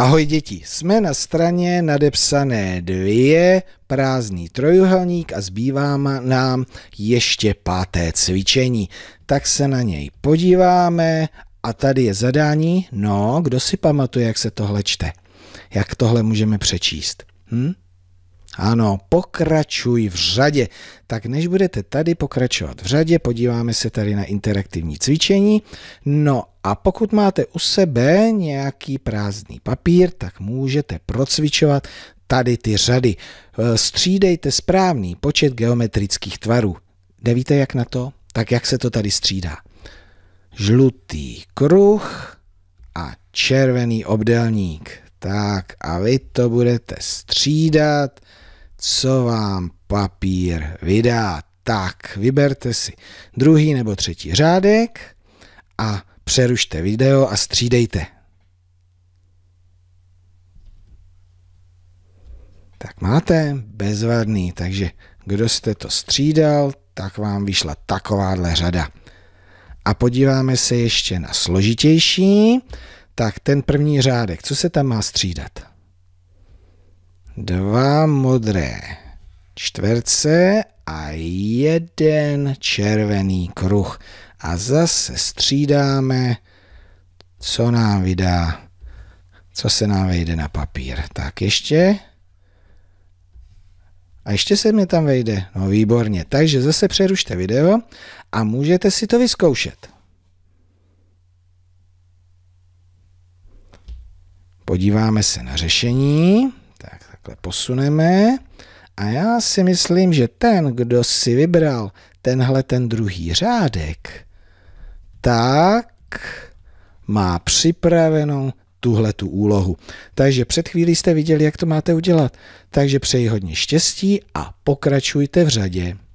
Ahoj děti, jsme na straně nadepsané dvě, prázdný trojuhelník a zbývá nám ještě páté cvičení. Tak se na něj podíváme a tady je zadání. No, kdo si pamatuje, jak se tohle čte? Jak tohle můžeme přečíst? Hm? Ano, pokračuj v řadě. Tak než budete tady pokračovat v řadě, podíváme se tady na interaktivní cvičení. No a pokud máte u sebe nějaký prázdný papír, tak můžete procvičovat tady ty řady. E, střídejte správný počet geometrických tvarů. Nevíte jak na to? Tak jak se to tady střídá? Žlutý kruh a červený obdelník. Tak a vy to budete střídat, co vám papír vydá. Tak, vyberte si druhý nebo třetí řádek a přerušte video a střídejte. Tak máte, bezvadný, takže kdo jste to střídal, tak vám vyšla takováhle řada. A podíváme se ještě na složitější tak ten první řádek, co se tam má střídat? Dva modré čtverce a jeden červený kruh. A zase střídáme, co nám vydá, co se nám vejde na papír. Tak ještě. A ještě se mi tam vejde. No výborně. Takže zase přerušte video a můžete si to vyzkoušet. Podíváme se na řešení. Tak, takhle posuneme. A já si myslím, že ten, kdo si vybral tenhle ten druhý řádek, tak má připravenou tuhle tu úlohu. Takže před chvílí jste viděli, jak to máte udělat. Takže přeji hodně štěstí a pokračujte v řadě.